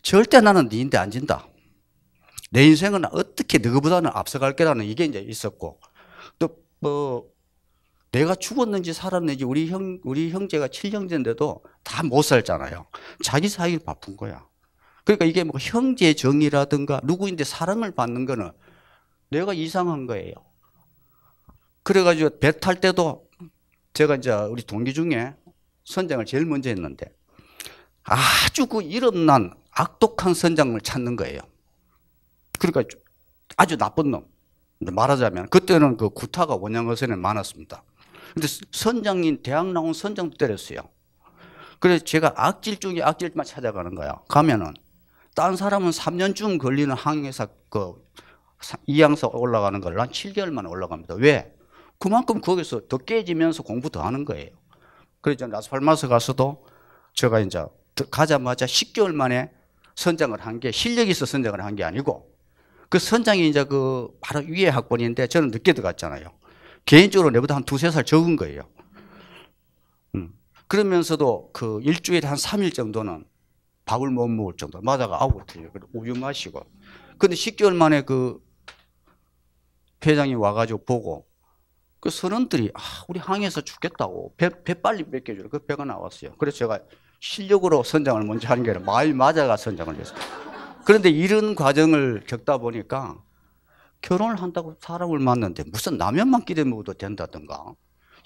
절대 나는 니인데 네 안 진다. 내 인생은 어떻게 너보다는 앞서갈 게라는 이게 이제 있었고 또 뭐 내가 죽었는지 살았는지 우리 형 우리 형제가 7형제인데도 다 못 살잖아요. 자기 살기 바쁜 거야. 그러니까 이게 뭐 형제 정의라든가 누구인데 사랑을 받는 거는 내가 이상한 거예요. 그래가지고 배탈 때도 제가 이제 우리 동기 중에 선장을 제일 먼저 했는데 아주 그 이름난 악독한 선장을 찾는 거예요. 그러니까 아주 나쁜 놈. 말하자면 그때는 그 구타가 원양어선에 많았습니다. 근데 선장인 대학 나온 선장도 때렸어요. 그래서 제가 악질 중에 악질만 찾아가는 거야. 가면은 딴 사람은 3년쯤 걸리는 항해사 그 이항사 올라가는 걸난 7개월 만에 올라갑니다. 왜? 그만큼 거기서 더 깨지면서 공부 더 하는 거예요. 그래서 라스팔마스 가서도 제가 이제 가자마자 10개월 만에 선장을 한 게 실력이 있어 선장을 한 게 아니고 그 선장이 이제 그 바로 위에 학번인데 저는 늦게 들어갔잖아요. 개인적으로 내보다 한 두세 살 적은 거예요. 음. 그러면서도 그 일주일에 한 3일 정도는 밥을 못 먹을 정도. 마다가 아우 틀려. 우유 마시고. 근데 10개월 만에 그 회장이 와가지고 보고 그 선원들이 아, 우리 항해서 죽겠다고 배, 배 빨리 벗겨주그 배가 나왔어요. 그래서 제가 실력으로 선장을 먼저 하는 게 아니라 말 맞아가 선장을 했어요. 그런데 이런 과정을 겪다 보니까 결혼을 한다고 사람을 만났는데 무슨 라면만 끼려 먹어도 된다든가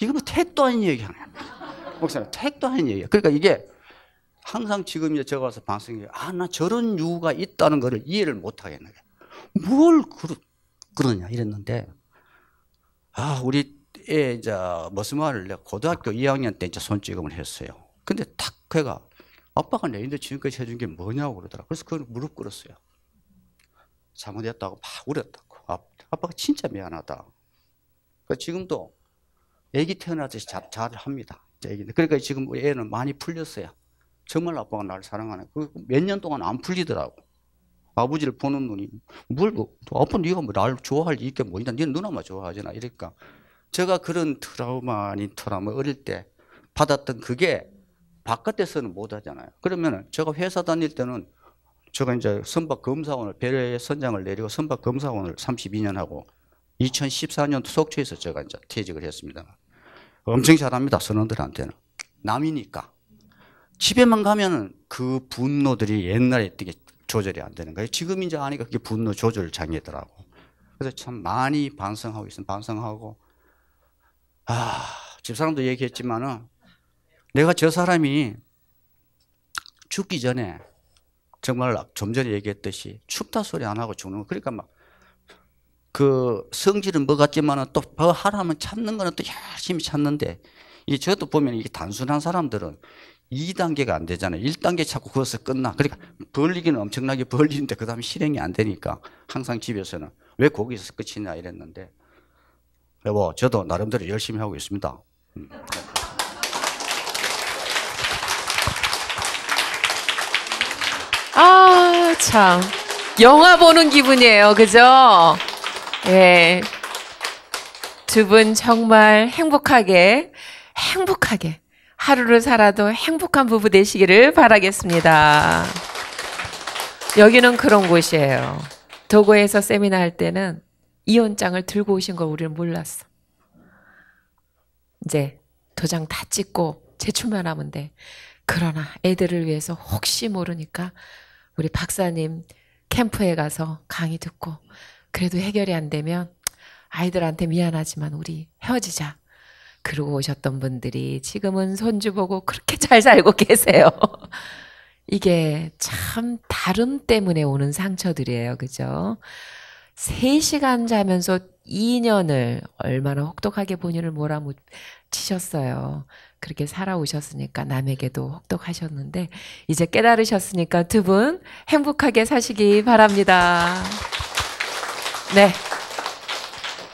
이거 뭐 택도 아닌 얘기 하냐. 목사님, 택도 아닌 얘기 그러니까 이게 항상 지금 이제 제가 와서 방송에 아, 나 저런 유가 있다는 거를 이해를 못 하겠네. 뭘 그러, 그러냐 이랬는데 아, 우리 애 이제 머스마를 내가 고등학교 2학년 때 이제 손찌검을 했어요. 근데 탁 걔가 아빠가 내인데 지금까지 해준 게 뭐냐고 그러더라. 그래서 그걸 무릎 꿇었어요. 잘못했다고 막 울었다고. 아, 아빠가 진짜 미안하다. 그러니까 지금도 애기 태어나듯이 잘, 잘 합니다. 애기. 그러니까 지금 애는 많이 풀렸어요. 정말 아빠가 나를 사랑하네. 그 몇 년 동안 안 풀리더라고. 아버지를 보는 눈이 뭘 뭐, 뭐 아빠 네가 뭐 나를 좋아할 리 있게 뭐 있나? 네 누나만 좋아하잖아. 이러니까 제가 그런 트라우마 아닌 트라우마 어릴 때 받았던 그게 바깥에서는 못 하잖아요. 그러면 제가 회사 다닐 때는 제가 이제 선박 검사원을 배려의 선장을 내리고 선박 검사원을 32년 하고 2014년 속초에서 제가 이제 퇴직을 했습니다. 엄청 잘합니다. 선원들한테는 남이니까. 집에만 가면 그 분노들이 옛날에 되게 조절이 안 되는 거예요. 지금 이제 아니까 그게 분노 조절 장애더라고. 그래서 참 많이 반성하고 있으면 반성하고. 아, 집사람도 얘기했지만은 내가 저 사람이 죽기 전에 정말 좀 전에 얘기했듯이 춥다 소리 안 하고 죽는 거. 그러니까 막 그 성질은 뭐 같지만은 또더 하라면 찾는 거는 또 열심히 찾는데이 저도 보면 이게 단순한 사람들은 2단계가 안 되잖아요. 1단계 자꾸 그것을 끝나. 그러니까 벌리기는 엄청나게 벌리는데 그 다음에 실행이 안 되니까 항상 집에서는 왜 거기서 끝이냐 이랬는데 여보 저도 나름대로 열심히 하고 있습니다. 음. 아, 참. 영화 보는 기분이에요. 그죠? 예. 두 분 정말 행복하게, 행복하게 하루를 살아도 행복한 부부 되시기를 바라겠습니다. 여기는 그런 곳이에요. 도고에서 세미나 할 때는 이혼장을 들고 오신 걸 우리는 몰랐어. 이제 도장 다 찍고 제출만 하면 돼. 그러나 애들을 위해서 혹시 모르니까 우리 박사님 캠프에 가서 강의 듣고 그래도 해결이 안 되면 아이들한테 미안하지만 우리 헤어지자. 그러고 오셨던 분들이 지금은 손주 보고 그렇게 잘 살고 계세요. <laughs> 이게 참 다름 때문에 오는 상처들이에요. 그죠? 3시간 자면서 2년을 얼마나 혹독하게 본인을 몰아치셨어요. 그렇게 살아오셨으니까 남에게도 혹독하셨는데 이제 깨달으셨으니까 두 분 행복하게 사시기 바랍니다. 네.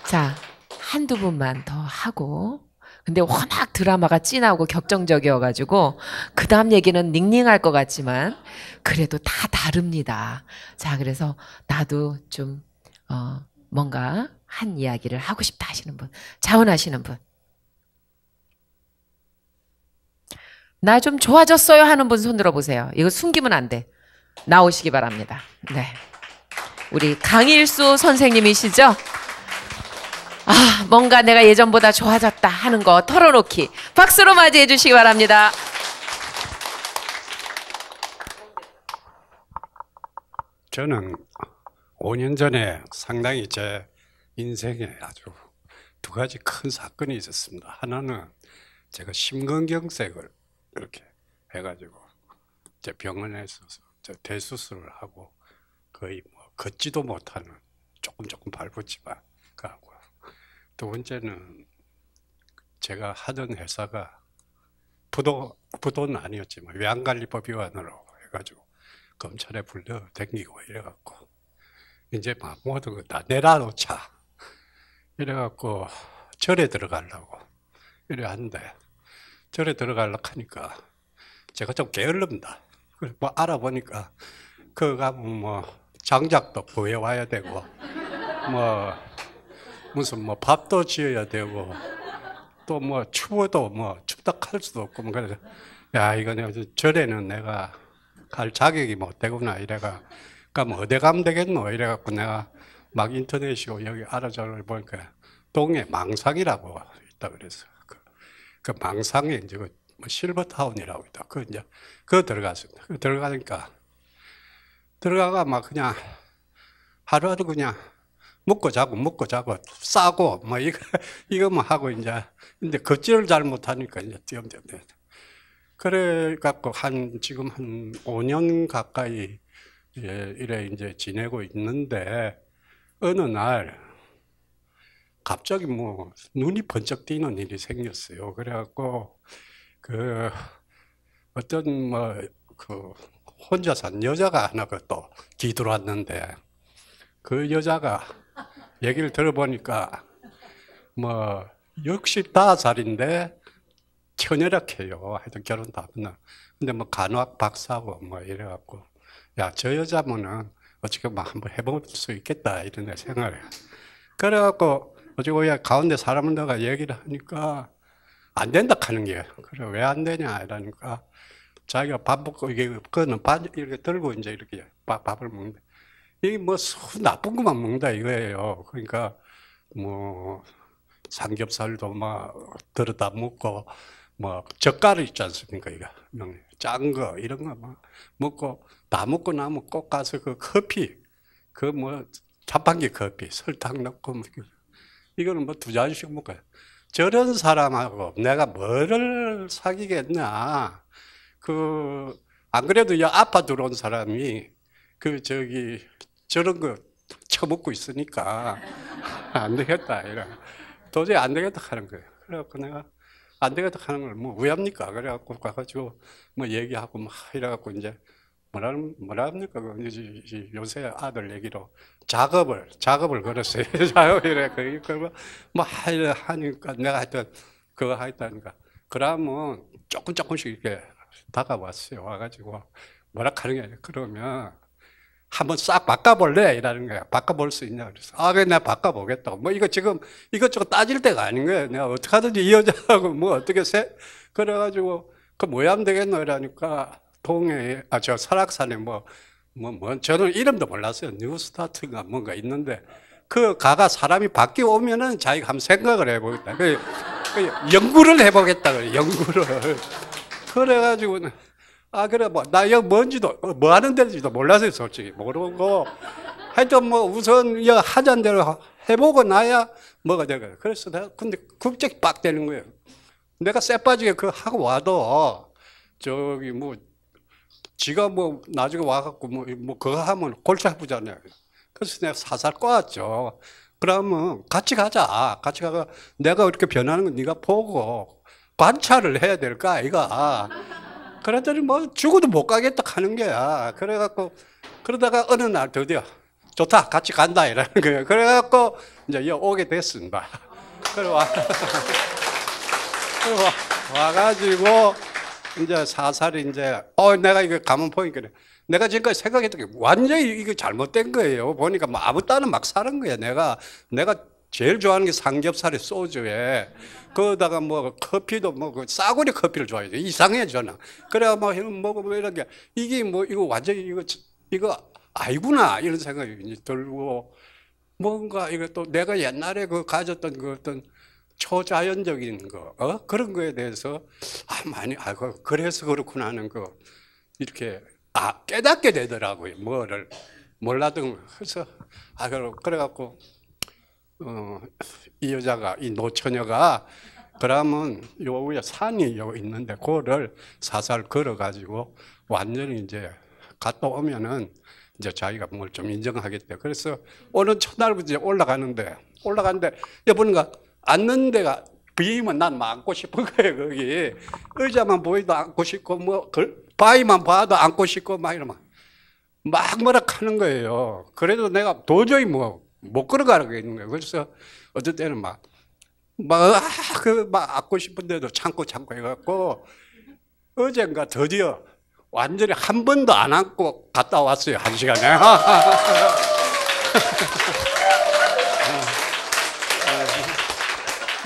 자, 한두 분만 더 하고 근데 워낙 드라마가 찐하고 격정적이어가지고 그 다음 얘기는 닝닝할 것 같지만 그래도 다 다릅니다. 자 그래서 나도 좀 어, 뭔가 한 이야기를 하고 싶다 하시는 분, 자원하시는 분. 나 좀 좋아졌어요 하는 분 손들어 보세요. 이거 숨기면 안 돼. 나오시기 바랍니다. 네. 우리 강일수 선생님이시죠? 아, 뭔가 내가 예전보다 좋아졌다 하는 거 털어놓기. 박수로 맞이해 주시기 바랍니다. 저는 5년 전에 상당히 제 인생에 아주 두 가지 큰 사건이 있었습니다. 하나는 제가 심근경색을 이렇게 해가지고 제 병원에서 제 대수술을 하고 거의 뭐 걷지도 못하는 조금 조금 밟았지만 두 번째는 제가 하던 회사가 부도, 부도는 아니었지만 외양관리법 위반으로 해가지고 검찰에 불려 댕기고 이래갖고 이제 막 모든 거 다 내놔놓자 이래갖고 절에 들어가려고 이래 하는데 절에 들어가려고 하니까 제가 좀 게을릅니다. 뭐 알아보니까 그가 뭐 장작도 구해와야 되고 뭐 무슨 뭐 밥도 지어야 되고 또 뭐 추워도 뭐 춥다 칼 수도 없고 뭐 그래서 야 이거는 절에는 내가 갈 자격이 못 뭐 되구나 이래가 그까뭐 그러니까 어디 가면 되겠노 이래갖고 내가 막 인터넷이고 여기 알아자를 보니까 동해 망상이라고 있다 그래서 그, 그 망상에 이제 그 뭐 실버타운이라고 있다 그 이제 그 들어갔습니다 그 들어가니까 들어가가 막 그냥 하루하루 그냥 먹고 자고 먹고 자고 싸고 뭐 이거 <laughs> 이거만 뭐 하고 이제 근데 걷지를 잘 못하니까 이제 뛰엄뛰엄 그래 갖고 한 지금 한 5년 가까이 이제 이래 이제 지내고 있는데 어느 날 갑자기 뭐 눈이 번쩍 뛰는 일이 생겼어요. 그래갖고 그 어떤 뭐 그 혼자 산 여자가 하나 그또 기들어왔는데 그 여자가 얘기를 들어보니까 뭐 65살인데 천혈력해요 하여튼 결혼 다 끝나. 근데 뭐 간호학 박사고 뭐 이래갖고 야 저여자분은 어떻게 뭐 한번 해볼 수 있겠다 이런 생각을 해. 그래갖고 어쩌고 야 가운데 사람을 내가 얘기를 하니까 안 된다 하는 게 그래 왜 안 되냐 이러니까 자기가 밥 먹고 이게 그거는 밥 이렇게 들고 이제 이렇게 밥, 밥을 먹는데 이뭐 게 나쁜 것만 먹는다 이거예요. 그러니까 뭐 삼겹살도 막 들어다 먹고 뭐 젓갈이 있지 않습니까 이거 짠거 이런 거 막 먹고 다 먹고 나면 꼭 가서 그 커피 그 뭐 자판기 커피 설탕 넣고 뭐 이거는 뭐 두 잔씩 먹어요. 저런 사람하고 내가 뭐를 사귀겠냐. 그, 안 그래도 이 아파 들어온 사람이 그 저기 저런 거 처먹고 있으니까 <laughs> 안 되겠다. 이래. 도저히 안 되겠다 하는 거예요. 그래갖고 내가 안 되겠다 하는 걸 뭐 왜 합니까? 그래갖고 가가지고 뭐 얘기하고 막 이래갖고 이제 뭐라, 뭐라 합니까? 그 요새 아들 얘기로 작업을, 작업을 걸었어요. <laughs> 작업이래. 그러니까 뭐 하니까 내가 하여튼 그거 하겠다니까. 그러면 조금 조금씩 이렇게 다가왔어요. 와가지고 뭐라 하는 게 그러면 한번 싹 바꿔볼래? 이라는 거야. 바꿔볼 수 있냐? 그래서, 아, 그래, 내가 바꿔보겠다. 뭐, 이거 지금 이것저것 따질 때가 아닌 거야. 내가 어떻게 하든지 이 여자하고 <laughs> 뭐 어떻게 세? 그래가지고, 그 뭐야 하면 되겠노? 이라니까, 동해, 아, 저 설악산에 뭐, 뭐, 뭐, 저는 이름도 몰랐어요. 뉴스타트가 뭔가 있는데, 그 가가 사람이 바뀌 오면은 자기가 한번 생각을 해보겠다. 그, 그 연구를 해보겠다. 그 연구를. <laughs> 그래가지고는, 아 그래 뭐나 여기 뭔지도 어, 뭐 하는 데인지도 몰라서 솔직히 모르고 하여튼 뭐 우선 여 하잔 대로 해보고 나야 뭐가 되거든 그래서 내가 근데 급작이 빡 되는 거예요 내가 쎄빠지게 그 하고 와도 저기 뭐 지가 뭐 나중에 와갖고 뭐, 뭐 그거 하면 골치 아프잖아요 그래서 내가 사살 꼬았죠 그러면 같이 가자 같이 가가 내가 이렇게 변하는 거 네가 보고 관찰을 해야 될까 아이가 그랬더니 뭐 죽어도 못 가겠다 하는 거야. 그래갖고 그러다가 어느 날 드디어 좋다 같이 간다 이러는 거예요. 그래갖고 이제 여 오게 됐습니다. <laughs> 그래 와, 와가지고 이제 사살이 이제 어 내가 이거 가면 보니까 내가 지금까지 생각했던 게 완전히 이거 잘못된 거예요. 보니까 뭐 아무 따는 막 사는 거야. 내가 내가 제일 좋아하는 게 삼겹살에 소주에 거기다가 뭐 커피도 뭐그 싸구려 커피를 좋아해요. 이상해 저는. 그래야 뭐 먹으면 이렇게 이게 뭐 이거 완전히 이거 이거 아이구나 이런 생각이 들고 뭔가 이거 또 내가 옛날에 그 가졌던 그 어떤 초자연적인 거 어? 그런 거에 대해서 아 많이 아 그, 그래서 그렇구나 하는 거 이렇게 아 깨닫게 되더라고요. 뭐를 몰라도 그래서 아 그래 그래갖고 어, 이 여자가 이 노처녀가 그러면 요 위에 산이 요 있는데 그거를 사살 걸어가지고 완전히 이제 갔다 오면은 이제 자기가 뭘 좀 인정하겠대. 그래서 어느 첫날부터 올라가는데 올라가는데 여보니까 앉는 데가 비임은 그 난 안고 싶은 거예요 거기 의자만 보이도 안고 싶고 뭐 그, 바위만 봐도 안고 싶고 막 이러면 막 뭐라 하는 거예요. 그래도 내가 도저히 뭐못 걸어가라고 있는 거예요. 그래서 어떨 때는 막, 막, 아, 그, 막 안고 싶은데도 참고 참고 해갖고 어젠가 드디어 완전히 한 번도 안 안고 갔다 왔어요. 한 시간에.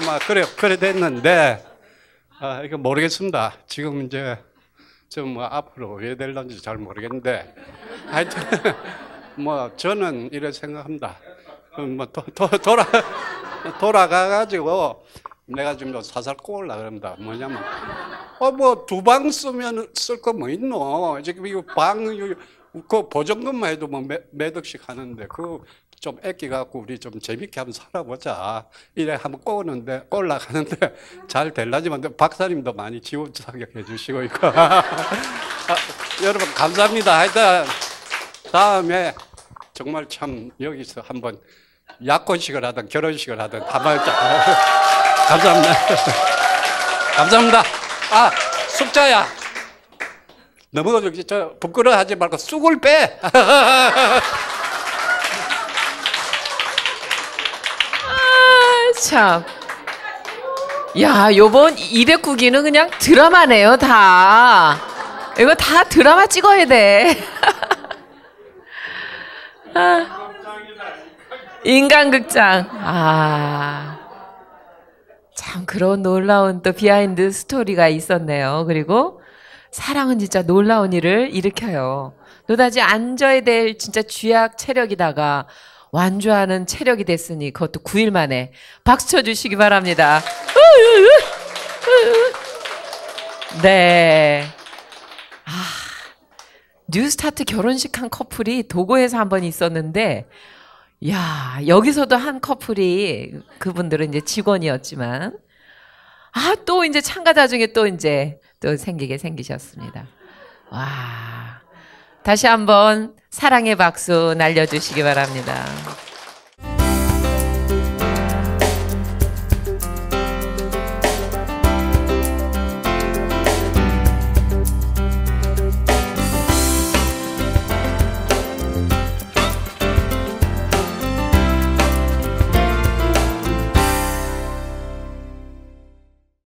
막 그래 그래 됐는데 아 이거 모르겠습니다. 지금 이제 좀뭐 앞으로 왜 될런지 잘 모르겠는데 하여튼 뭐 저는 이래 생각합니다. 뭐, 도, 도, 돌아, <laughs> 가가지고 내가 지금 사살 꼬을라 그럽니다 뭐냐면, 어, 뭐, 두 방 쓰면 쓸 거 뭐 있노? 지금 그 이거 방, 그 보증금만 해도 뭐 몇, 억씩 하는데, 그 좀 애끼갖고 우리 좀 재밌게 한번 살아보자. 이래 한번 꼬는데, 올라가는데 <laughs> 잘 될라지만, 박사님도 많이 지원 사격해 주시고, 이거. <laughs> 아, 여러분, 감사합니다. 하여튼, 다음에 정말 참 여기서 한번 약혼식을 하든 결혼식을 하든 다 말자. <laughs> 감사합니다. <laughs> 감사합니다. 아, 숙자야. 넘어 저, 부끄러워하지 말고 쑥을 빼! <laughs> 아, 참. 야, 요번 209기는 그냥 드라마네요, 다. 이거 다 드라마 찍어야 돼. 아. 인간극장. 아. 참 그런 놀라운 또 비하인드 스토리가 있었네요. 그리고 사랑은 진짜 놀라운 일을 일으켜요. 노다지 앉아야 될 진짜 쥐약 체력이다가 완주하는 체력이 됐으니 그것도 9일 만에 박수 쳐주시기 바랍니다. 네. 아, 뉴스타트 결혼식 한 커플이 도고에서 한 번 있었는데 야, 여기서도 한 커플이 그분들은 이제 직원이었지만 아, 또 이제 참가자 중에 또 이제 또 생기게 생기셨습니다. 와. 다시 한번 사랑의 박수 날려 주시기 바랍니다.